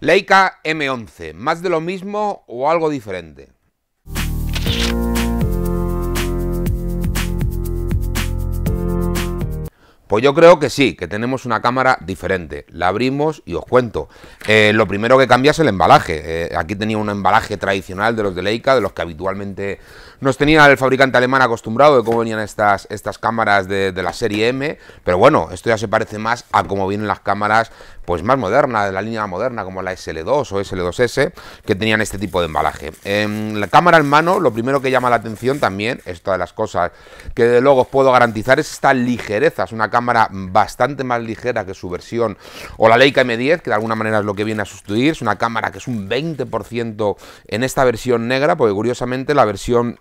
Leica M11, ¿más de lo mismo o algo diferente? Pues yo creo que sí, que tenemos una cámara diferente. La abrimos y os cuento. Eh, lo primero que cambia es el embalaje. Eh, aquí tenía un embalaje tradicional de los de Leica, de los que habitualmente nos tenía el fabricante alemán acostumbrado de cómo venían estas, estas cámaras de, la serie M. Pero bueno, esto ya se parece más a cómo vienen las cámaras pues más modernas, de la línea moderna, como la SL2 o SL2S, que tenían este tipo de embalaje. Em, la cámara en mano, lo primero que llama la atención también, es todas las cosas que de luego os puedo garantizar, es esta ligereza. Es una cámara bastante más ligera que su versión, o la Leica M10, que de alguna manera es lo que viene a sustituir, es una cámara que es un 20% en esta versión negra, porque curiosamente la versión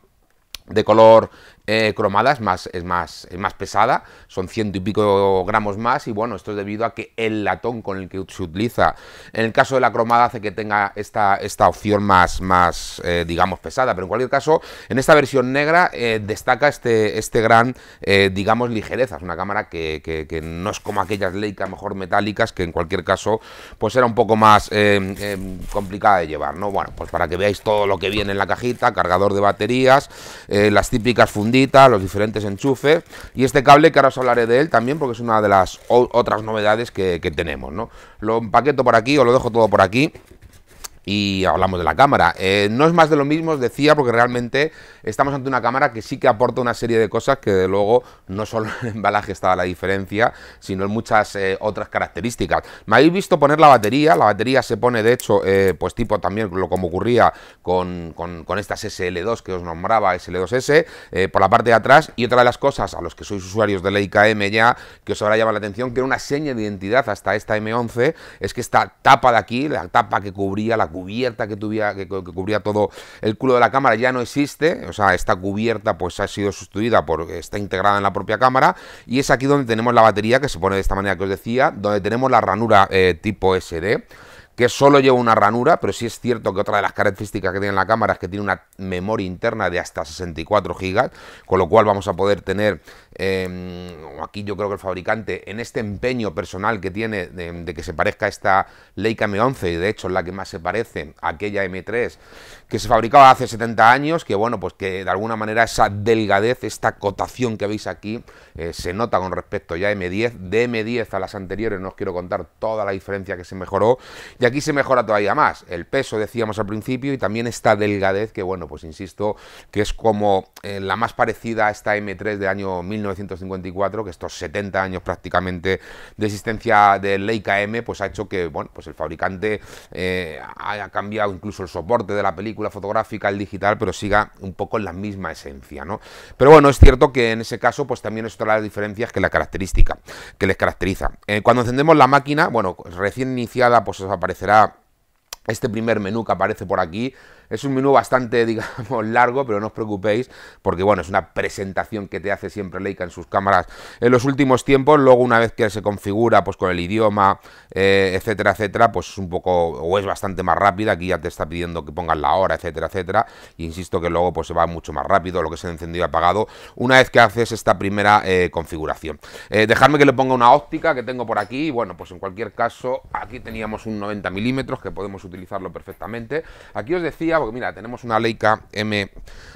de color eh, cromada es más, es, más, es más pesada, son ciento y pico gramos más y bueno, esto es debido a que el latón con el que se utiliza, en el caso de la cromada hace que tenga esta, esta opción más, más eh, digamos, pesada, pero en cualquier caso, en esta versión negra eh, destaca este, este gran, digamos, ligereza, es una cámara que, no es como aquellas Leica mejor metálicas, que en cualquier caso, pues era un poco más em, complicada de llevar, ¿no? Bueno, pues para que veáis todo lo que viene en la cajita, cargador de baterías, las típicas fundidas los diferentes enchufes y este cable que ahora os hablaré de él también porque es una de las otras novedades que, tenemos, ¿no? Lo empaqueto por aquí, o lo dejo todo por aquí y hablamos de la cámara. Eh, no es más de lo mismo, os decía, porque realmente estamos ante una cámara que sí que aporta una serie de cosas que, de luego, no solo en el embalaje estaba la diferencia, sino en muchas eh, otras características. Me habéis visto poner la batería, la batería se pone, de hecho, eh, pues tipo también lo como ocurría con, estas SL2 que os nombraba, SL2S, por la parte de atrás, y otra de las cosas a los que sois usuarios de la IKM ya, que os habrá llamado la atención, que era una seña de identidad hasta esta M11, es que esta tapa de aquí, la tapa que cubría la cubierta que, tuviera, que, cubría todo el culo de la cámara ya no existe, o sea, esta cubierta pues ha sido sustituida por, está integrada en la propia cámara y es aquí donde tenemos la batería que se pone de esta manera que os decía, donde tenemos la ranura eh, tipo SD que solo lleva una ranura, pero sí es cierto que otra de las características que tiene la cámara es que tiene una memoria interna de hasta 64 GB, con lo cual vamos a poder tener, em, aquí yo creo que el fabricante, en este empeño personal que tiene de, que se parezca a esta Leica M11, y de hecho es la que más se parece a aquella M3, que se fabricaba hace 70 años, que bueno, pues que de alguna manera esa delgadez, esta cotación que veis aquí, eh, se nota con respecto ya a M10, de M10 a las anteriores, no os quiero contar toda la diferencia que se mejoró, aquí se mejora todavía más. El peso, decíamos al principio, y también esta delgadez, que bueno, pues insisto, que es como eh, la más parecida a esta M3 de año 1954, que estos 70 años prácticamente de existencia del Leica M, pues ha hecho que, bueno, pues el fabricante eh, haya cambiado incluso el soporte de la película fotográfica, el digital, pero siga un poco en la misma esencia, ¿no? Pero bueno, es cierto que en ese caso, pues también es otra de las diferencias que la característica, que les caracteriza. Eh, cuando encendemos la máquina, bueno, recién iniciada, pues aparece será este primer menú que aparece por aquí es un menú bastante, digamos, largo, pero no os preocupéis, porque bueno, es una presentación que te hace siempre Leica en sus cámaras en los últimos tiempos. Luego, una vez que se configura, pues con el idioma, eh, etcétera, etcétera, pues es un poco, o es bastante más rápida. Aquí ya te está pidiendo que pongas la hora, etcétera, etcétera. E insisto que luego pues se va mucho más rápido, lo que se ha encendido y apagado, una vez que haces esta primera eh, configuración. Eh, dejadme que le ponga una óptica que tengo por aquí. Bueno, pues en cualquier caso, aquí teníamos un 90 milímetros que podemos utilizarlo perfectamente. Aquí os decía porque mira, tenemos una Leica M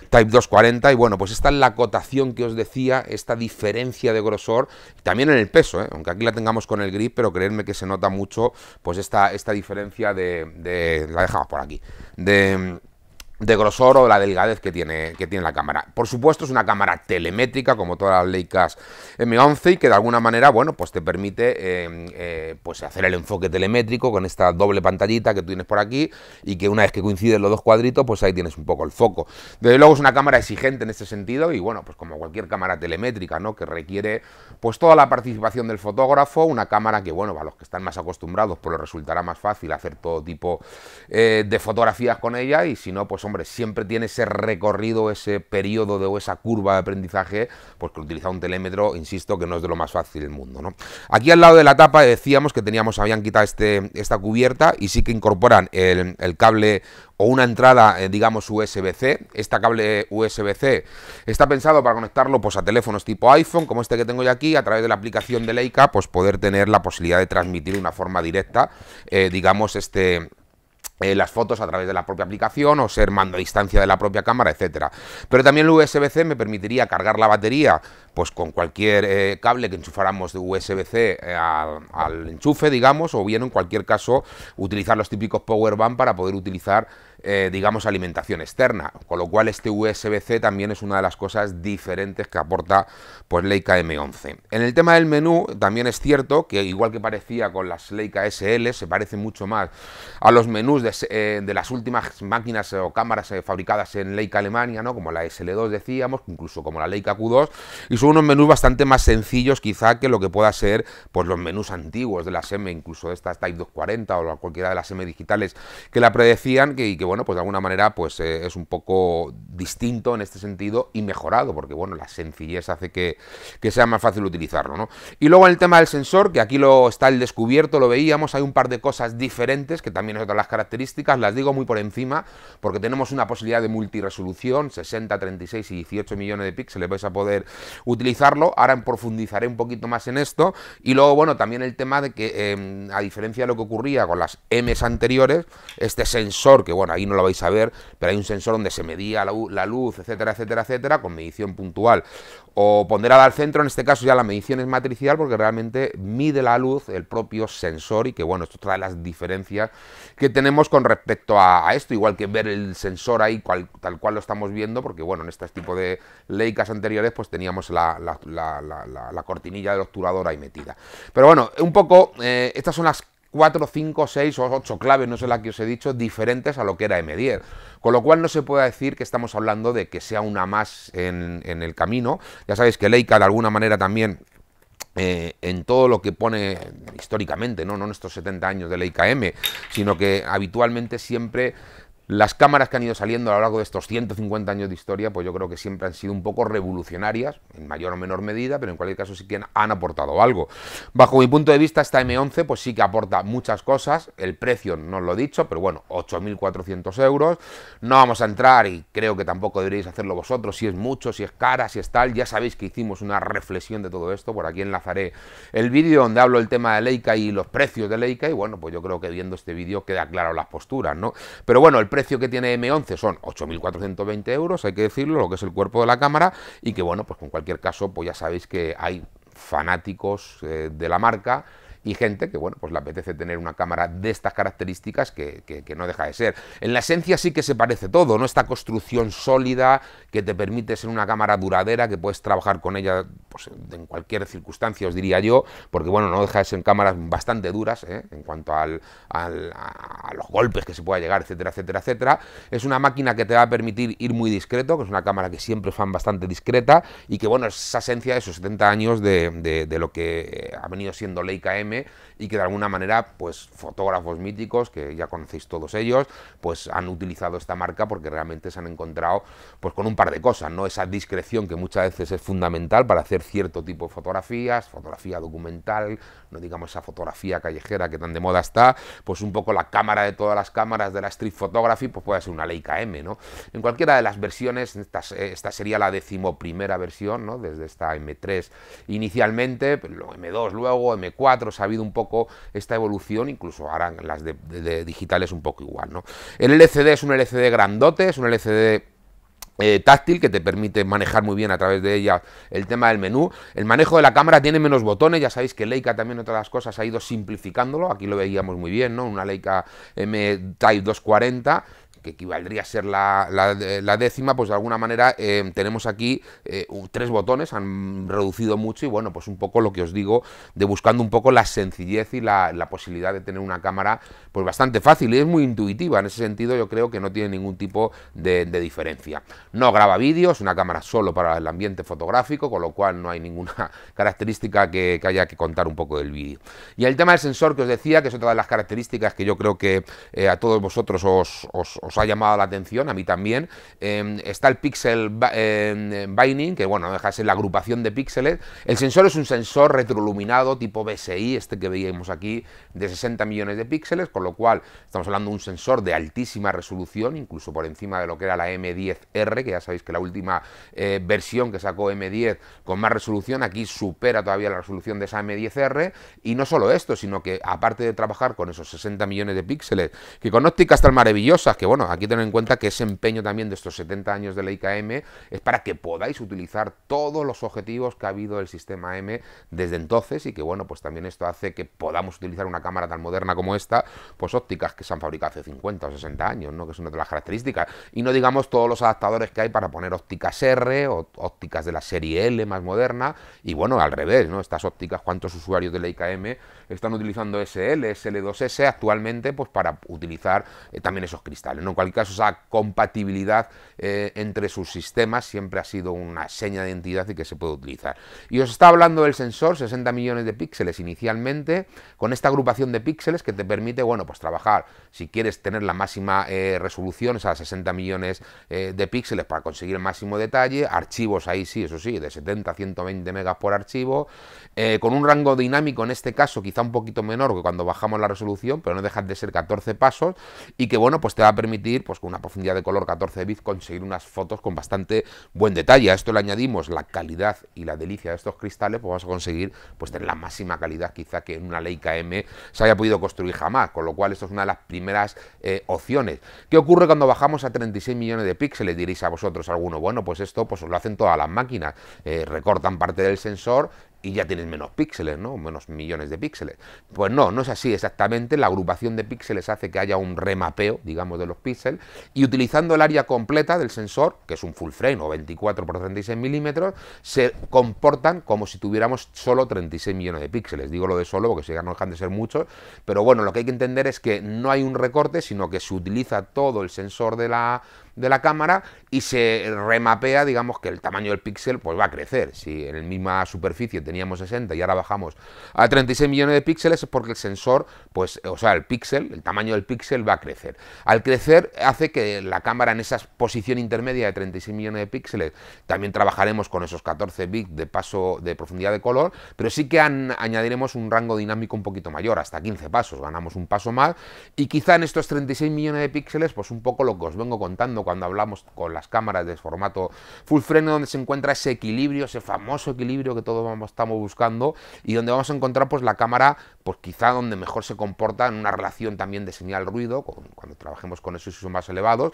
Type 240 y bueno, pues esta es la cotación que os decía, esta diferencia de grosor, también en el peso, ¿eh? aunque aquí la tengamos con el grip, pero creedme que se nota mucho pues esta, esta diferencia de, la dejamos por aquí, de de grosor o la delgadez que tiene, que tiene la cámara. Por supuesto, es una cámara telemétrica, como todas las Leicas M11, y que de alguna manera, bueno, pues te permite em, eh, pues hacer el enfoque telemétrico con esta doble pantallita que tú tienes por aquí, y que una vez que coinciden los dos cuadritos, pues ahí tienes un poco el foco. Desde luego es una cámara exigente en este sentido, y bueno, pues como cualquier cámara telemétrica, ¿no? Que requiere, pues toda la participación del fotógrafo, una cámara que, bueno, a los que están más acostumbrados, pues les resultará más fácil hacer todo tipo eh, de fotografías con ella, y si no, pues hombre, siempre tiene ese recorrido, ese periodo de, o esa curva de aprendizaje, pues que utilizar un telémetro, insisto, que no es de lo más fácil del mundo. ¿no? Aquí al lado de la tapa decíamos que teníamos, habían quitado este, esta cubierta y sí que incorporan el, cable o una entrada, eh, digamos, USB-C. Este cable USB-C está pensado para conectarlo pues, a teléfonos tipo iPhone, como este que tengo yo aquí, a través de la aplicación de Leica, pues poder tener la posibilidad de transmitir de una forma directa, eh, digamos, este, eh, las fotos a través de la propia aplicación o ser mando a distancia de la propia cámara, etcétera. Pero también el USB-C me permitiría cargar la batería pues con cualquier eh, cable que enchufáramos de USB-C eh, al, enchufe, digamos, o bien en cualquier caso utilizar los típicos power bank para poder utilizar, digamos, alimentación externa. Con lo cual este USB-C también es una de las cosas diferentes que aporta pues Leica M11. En el tema del menú también es cierto que igual que parecía con las Leica SL, se parece mucho más a los menús de eh, de las últimas máquinas eh, o cámaras eh, fabricadas en Leica Alemania, ¿no? como la SL2 decíamos, incluso como la Leica Q2, y son unos menús bastante más sencillos quizá que lo que pueda ser pues, los menús antiguos de las M, incluso de estas Type 240 o cualquiera de las M digitales que la predecían, que, y que bueno, pues de alguna manera pues, es un poco distinto en este sentido y mejorado, porque bueno, la sencillez hace que, sea más fácil utilizarlo. Y luego en el tema del sensor, que aquí lo está el descubierto, lo veíamos, hay un par de cosas diferentes, que también es otra las características las digo muy por encima, porque tenemos una posibilidad de multiresolución, 60, 36 y 18 millones de píxeles, vais a poder utilizarlo. Ahora profundizaré un poquito más en esto. Y luego, bueno, también el tema de que, em, a diferencia de lo que ocurría con las Ms anteriores, este sensor, que bueno, ahí no lo vais a ver, pero hay un sensor donde se medía la luz, etcétera, etcétera, etcétera, con medición puntual o ponderada al centro, en este caso ya la medición es matricial porque realmente mide la luz el propio sensor y que bueno, esto trae las diferencias que tenemos con respecto a, esto, igual que ver el sensor ahí tal cual lo estamos viendo, porque bueno, en este tipo de leicas anteriores pues teníamos la, cortinilla del obturador ahí metida. Pero bueno, un poco, eh, estas son las 4, 5, 6 o 8 claves, no sé la que os he dicho, diferentes a lo que era M10. Con lo cual no se puede decir que estamos hablando de que sea una más en, en el camino. Ya sabéis que Leica de alguna manera también eh, en todo lo que pone históricamente, ¿no? no en estos 70 años de Leica M, sino que habitualmente siempre las cámaras que han ido saliendo a lo largo de estos 150 años de historia, pues yo creo que siempre han sido un poco revolucionarias, en mayor o menor medida, pero en cualquier caso sí que han, aportado algo. Bajo mi punto de vista, esta M11 pues sí que aporta muchas cosas, el precio no os lo he dicho, pero bueno, 8.400 euros, no vamos a entrar y creo que tampoco deberíais hacerlo vosotros, si es mucho, si es cara, si es tal, ya sabéis que hicimos una reflexión de todo esto, por aquí enlazaré el vídeo donde hablo del tema de Leica y los precios de Leica, y bueno, pues yo creo que viendo este vídeo queda claro las posturas, ¿no? Pero bueno, el precio precio que tiene M11 son 8.420 euros, hay que decirlo, lo que es el cuerpo de la cámara, y que bueno, pues con cualquier caso, pues ya sabéis que hay fanáticos eh, de la marca y gente que, bueno, pues le apetece tener una cámara de estas características que, no deja de ser. En la esencia sí que se parece todo, ¿no? Esta construcción sólida que te permite ser una cámara duradera, que puedes trabajar con ella pues, en cualquier circunstancia, os diría yo, porque, bueno, no deja de ser cámaras bastante duras ¿eh? en cuanto al, a los golpes que se pueda llegar, etcétera, etcétera, etcétera. Es una máquina que te va a permitir ir muy discreto, que es una cámara que siempre fan bastante discreta y que, bueno, es esa esencia de esos 70 años de, lo que eh, ha venido siendo Leica M y que de alguna manera pues fotógrafos míticos, que ya conocéis todos ellos, pues han utilizado esta marca porque realmente se han encontrado pues con un par de cosas, ¿no? Esa discreción que muchas veces es fundamental para hacer cierto tipo de fotografías, fotografía documental, no digamos esa fotografía callejera que tan de moda está, pues un poco la cámara de todas las cámaras de la street photography, pues puede ser una Leica M, ¿no? En cualquiera de las versiones, esta, sería la decimoprimera versión, ¿no? Desde esta M3 inicialmente, M2 pues, luego, M4, ha habido un poco esta evolución, incluso ahora las de, digitales un poco igual. ¿no? El LCD es un LCD grandote, es un LCD eh, táctil que te permite manejar muy bien a través de ella el tema del menú. El manejo de la cámara tiene menos botones, ya sabéis que Leica también otras cosas ha ido simplificándolo, aquí lo veíamos muy bien, ¿no? Una Leica M Type 240 que equivaldría a ser la, décima, pues de alguna manera eh, tenemos aquí eh, tres botones, han reducido mucho y bueno, pues un poco lo que os digo de buscando un poco la sencillez y la, posibilidad de tener una cámara pues bastante fácil y es muy intuitiva, en ese sentido yo creo que no tiene ningún tipo de, diferencia. No graba vídeos, una cámara solo para el ambiente fotográfico, con lo cual no hay ninguna característica que, haya que contar un poco del vídeo. Y el tema del sensor que os decía, que es otra de las características que yo creo que eh, a todos vosotros os os ha llamado la atención, a mí también. Em, está el Pixel binning em, Binding, que bueno, deja ser la agrupación de píxeles. El sensor es un sensor retroiluminado tipo BSI, este que veíamos aquí, de 60 millones de píxeles, con lo cual estamos hablando de un sensor de altísima resolución, incluso por encima de lo que era la M10R, que ya sabéis que la última eh, versión que sacó M10 con más resolución, aquí supera todavía la resolución de esa M10R. Y no solo esto, sino que aparte de trabajar con esos 60 millones de píxeles, que con ópticas tan maravillosas, que bueno, aquí tener en cuenta que ese empeño también de estos 70 años de la IKM es para que podáis utilizar todos los objetivos que ha habido del sistema M desde entonces y que bueno, pues también esto hace que podamos utilizar una cámara tan moderna como esta, pues ópticas que se han fabricado hace 50 o 60 años, ¿no? Que es una de las características. Y no digamos todos los adaptadores que hay para poner ópticas R o ópticas de la serie L más moderna y bueno, al revés, ¿no? Estas ópticas, ¿cuántos usuarios de la IKM están utilizando SL, SL2S actualmente pues para utilizar eh, también esos cristales, en cualquier caso esa compatibilidad eh, entre sus sistemas siempre ha sido una seña de identidad y que se puede utilizar. Y os está hablando del sensor, 60 millones de píxeles inicialmente, con esta agrupación de píxeles que te permite, bueno, pues trabajar, si quieres tener la máxima eh, resolución, esas 60 millones eh, de píxeles para conseguir el máximo detalle, archivos ahí sí, eso sí, de 70 a 120 megas por archivo, con un rango dinámico en este caso quizá un poquito menor que cuando bajamos la resolución, pero no dejas de ser 14 pasos y que, bueno, pues te va a permitir pues con una profundidad de color 14 bits, conseguir unas fotos con bastante buen detalle. A esto le añadimos la calidad y la delicia de estos cristales, pues vamos a conseguir pues tener la máxima calidad quizá que en una Leica M se haya podido construir jamás, con lo cual esto es una de las primeras eh, opciones. ¿Qué ocurre cuando bajamos a 36 millones de píxeles? Diréis a vosotros alguno, bueno, pues esto pues lo hacen todas las máquinas, eh, recortan parte del sensor, y ya tienes menos píxeles, ¿no? Menos millones de píxeles. Pues no, no es así exactamente. La agrupación de píxeles hace que haya un remapeo, digamos, de los píxeles. Y utilizando el área completa del sensor, que es un full frame o 24 por 36 milímetros, se comportan como si tuviéramos solo 36 millones de píxeles. Digo lo de solo porque si no dejan de ser muchos. Pero bueno, lo que hay que entender es que no hay un recorte, sino que se utiliza todo el sensor de la de la cámara y se remapea, digamos que el tamaño del píxel pues va a crecer. Si en la misma superficie teníamos 60 y ahora bajamos a 36 millones de píxeles es porque el sensor, pues o sea, el píxel, el tamaño del píxel va a crecer. Al crecer hace que la cámara en esa posición intermedia de 36 millones de píxeles, también trabajaremos con esos 14 bits de paso de profundidad de color, pero sí que añadiremos un rango dinámico un poquito mayor, hasta 15 pasos, ganamos un paso más y quizá en estos 36 millones de píxeles, pues un poco lo que os vengo contando cuando hablamos con las cámaras de formato full frame, donde se encuentra ese equilibrio, ese famoso equilibrio que todos vamos, estamos buscando y donde vamos a encontrar pues la cámara, pues quizá donde mejor se comporta en una relación también de señal-ruido, cuando trabajemos con esos ISO más elevados,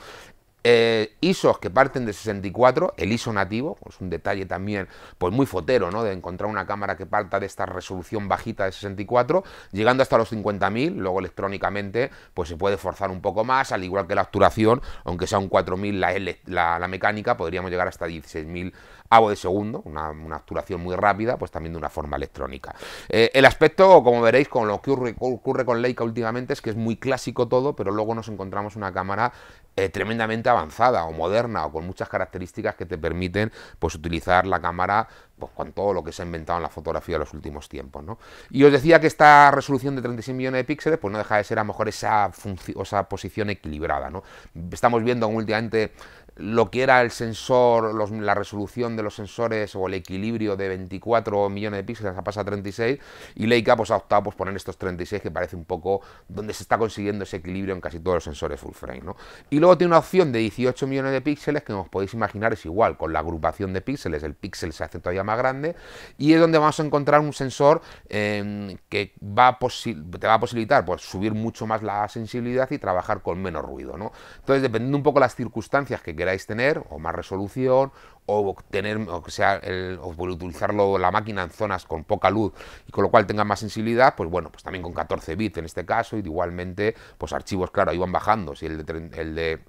eh, ISOs que parten de 64, el ISO nativo, es un detalle también pues muy fotero, ¿no? De encontrar una cámara que parta de esta resolución bajita de 64, llegando hasta los 50.000, luego electrónicamente pues se puede forzar un poco más, al igual que la obturación, aunque sea un 4.000 la, la, mecánica, podríamos llegar hasta 16.000 de segundo, una, actuación muy rápida, pues también de una forma electrónica. Eh, el aspecto, como veréis, con lo que ocurre, con Leica últimamente es que es muy clásico todo, pero luego nos encontramos una cámara eh, tremendamente avanzada o moderna o con muchas características que te permiten pues, utilizar la cámara pues, con todo lo que se ha inventado en la fotografía de los últimos tiempos. Y os decía que esta resolución de 36 millones de píxeles pues no deja de ser a lo mejor esa, esa posición equilibrada. ¿no? Estamos viendo últimamente lo que era el sensor, la resolución de los sensores o el equilibrio de 24 millones de píxeles, a pasado a 36, y Leica pues, ha optado por pues, poner estos 36, que parece un poco donde se está consiguiendo ese equilibrio en casi todos los sensores full frame. Y luego tiene una opción de 18 millones de píxeles, que os podéis imaginar es igual, con la agrupación de píxeles, el píxel se hace todavía más grande, y es donde vamos a encontrar un sensor em, que te va a posibilitar pues, subir mucho más la sensibilidad y trabajar con menos ruido. Entonces, dependiendo un poco las circunstancias que queráis tener, o más resolución, o obtener o que sea, el, o utilizarlo la máquina en zonas con poca luz y con lo cual tenga más sensibilidad, pues bueno, pues también con 14 bits en este caso, y igualmente, pues archivos, claro, iban bajando, si el el de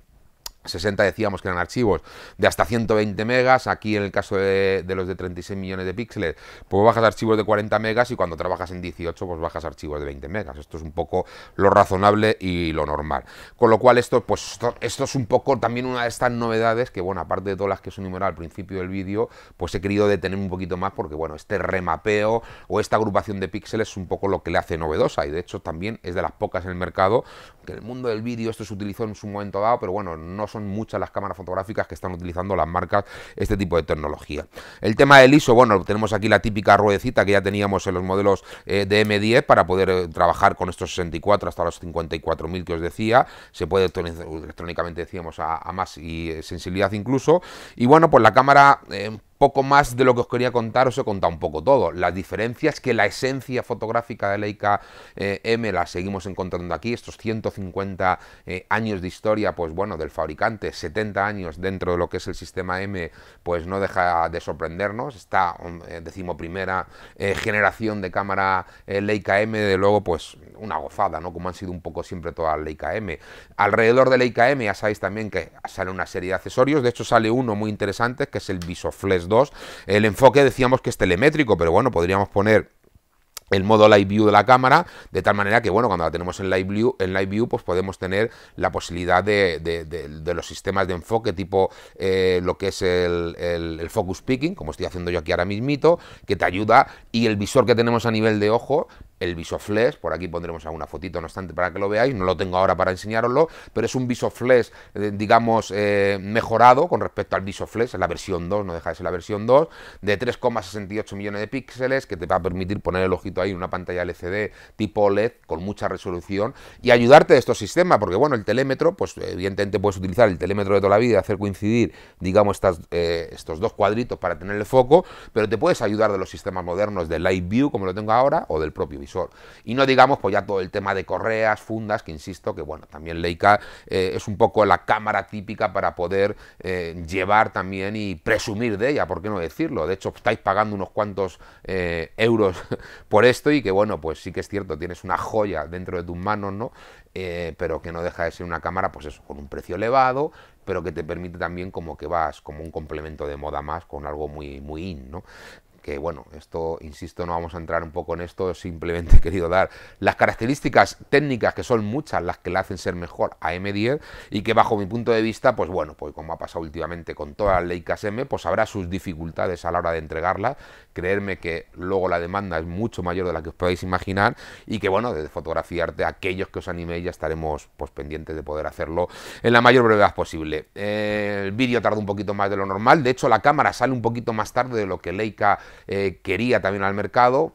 60 decíamos que eran archivos de hasta 120 megas, aquí en el caso de, los de 36 millones de píxeles, pues bajas archivos de 40 megas y cuando trabajas en 18 pues bajas archivos de 20 megas. Esto es un poco lo razonable y lo normal. Con lo cual esto pues esto, es un poco también una de estas novedades que bueno, aparte de todas las que os enumerado al principio del vídeo, pues he querido detener un poquito más porque bueno, este remapeo o esta agrupación de píxeles es un poco lo que le hace novedosa y de hecho también es de las pocas en el mercado, que en el mundo del vídeo esto se utilizó en su momento dado, pero bueno, no son son muchas las cámaras fotográficas que están utilizando las marcas este tipo de tecnología. El tema del ISO, bueno, tenemos aquí la típica ruedecita que ya teníamos en los modelos eh, de M10 para poder eh, trabajar con estos 64 hasta los 54.000 que os decía. Se puede electrónicamente, decíamos, a, a más y eh, sensibilidad incluso. Y bueno, pues la cámara poco más de lo que os quería contar, os he contado un poco todo. Las diferencias que la esencia fotográfica de Leica eh, M la seguimos encontrando aquí, estos 150 eh, años de historia, pues bueno, del fabricante, 70 años dentro de lo que es el sistema M, pues no deja de sorprendernos. Esta mm, eh, decimos primera generación de cámara Leica M, de luego, pues una gozada, ¿no? Como han sido un poco siempre todas Leica M. Alrededor de Leica M ya sabéis también que sale una serie de accesorios, de hecho sale uno muy interesante, que es el Visoflex dos El enfoque decíamos que es telemétrico, pero bueno, podríamos poner el modo live view de la cámara, de tal manera que, bueno, cuando la tenemos en live view, en live view pues podemos tener la posibilidad de, los sistemas de enfoque, tipo eh, lo que es el, el, focus picking, como estoy haciendo yo aquí ahora mismito, que te ayuda, y el visor que tenemos a nivel de ojo, el VisoFlex, por aquí pondremos alguna fotito, no obstante, para que lo veáis, no lo tengo ahora para enseñaroslo pero es un VisoFlex, eh, digamos, eh, mejorado con respecto al VisoFlex, es la versión 2, no deja de ser la versión 2, de 3,68 millones de píxeles, que te va a permitir poner el ojito ahí en una pantalla LCD tipo LED con mucha resolución y ayudarte de estos sistemas, porque bueno, el telémetro, pues evidentemente puedes utilizar el telémetro de toda la vida, hacer coincidir, digamos, estas, eh, estos dos cuadritos para tener el foco, pero te puedes ayudar de los sistemas modernos de Live View, como lo tengo ahora, o del propio y no digamos, pues ya todo el tema de correas, fundas, que insisto que, bueno, también Leica eh, es un poco la cámara típica para poder eh, llevar también y presumir de ella, ¿por qué no decirlo? De hecho, estáis pagando unos cuantos eh, euros por esto y que, bueno, pues sí que es cierto, tienes una joya dentro de tus manos, ¿no? pero que no deja de ser una cámara, pues eso, con un precio elevado, pero que te permite también como que vas como un complemento de moda más con algo muy, muy in, ¿no? que bueno, esto, insisto, no vamos a entrar un poco en esto, simplemente he querido dar las características técnicas que son muchas las que la hacen ser mejor a M10 y que bajo mi punto de vista, pues bueno, pues como ha pasado últimamente con todas las ley M, pues habrá sus dificultades a la hora de entregarla creerme que luego la demanda es mucho mayor de la que os podáis imaginar y que bueno, desde fotografiarte aquellos que os animéis ya estaremos pues, pendientes de poder hacerlo en la mayor brevedad posible. Eh, el vídeo tarda un poquito más de lo normal, de hecho la cámara sale un poquito más tarde de lo que Leica eh, quería también al mercado,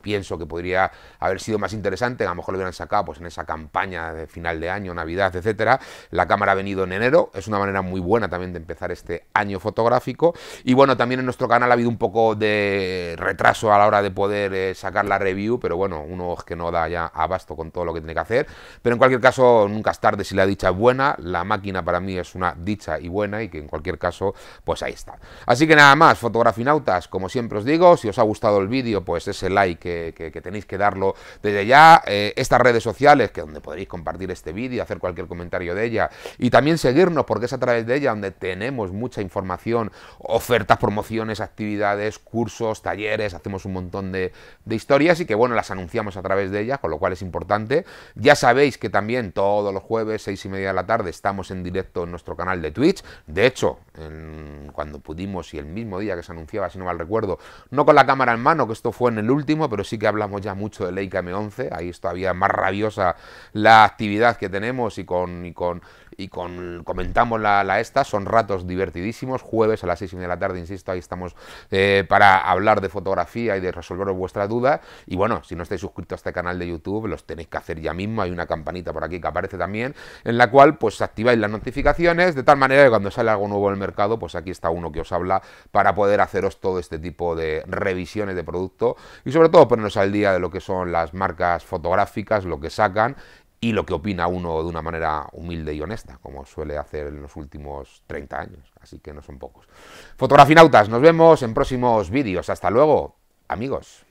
pienso que podría haber sido más interesante, a lo mejor lo hubieran sacado pues en esa campaña de final de año, Navidad, etcétera. La cámara ha venido en enero, es una manera muy buena también de empezar este año fotográfico. Y bueno, también en nuestro canal ha habido un poco de retraso a la hora de poder eh, sacar la review, pero bueno, uno es que no da ya abasto con todo lo que tiene que hacer. Pero en cualquier caso, nunca es tarde si la dicha es buena. La máquina para mí es una dicha y buena y que en cualquier caso, pues ahí está. Así que nada más, fotografinautas, como siempre os digo, si os ha gustado el vídeo, pues ese like que, tenéis que darlo desde ya. Eh, estas redes sociales, que donde podréis compartir este vídeo, hacer cualquier comentario de ella y también seguirnos, porque es a través de ella donde tenemos mucha información, ofertas, promociones, actividades, cursos, talleres, hacemos un montón de, de historias y que bueno, las anunciamos a través de ellas, con lo cual es importante. Ya sabéis que también todos los jueves, seis y media de la tarde, estamos en directo en nuestro canal de Twitch. De hecho, cuando pudimos y el mismo día que se anunciaba, si no mal recuerdo, no con la cámara en mano, que esto fue en el último, pero sí que hablamos ya mucho de Leica M11, ahí es todavía más rabiosa la actividad que tenemos y con, y con y con, comentamos la, esta. Son ratos divertidísimos. Jueves a las 6 y media de la tarde, insisto, ahí estamos eh, para hablar de fotografía y de resolver vuestra duda. Y bueno, si no estáis suscritos a este canal de YouTube, los tenéis que hacer ya mismo. Hay una campanita por aquí que aparece también, en la cual pues activáis las notificaciones de tal manera que cuando sale algo nuevo en el mercado, pues aquí está uno que os habla para poder haceros todo este tipo de revisiones de producto y sobre todo ponernos al día de lo que son las marcas fotográficas, lo que sacan y lo que opina uno de una manera humilde y honesta, como suele hacer en los últimos 30 años, así que no son pocos. Fotografinautas, nos vemos en próximos vídeos. Hasta luego, amigos.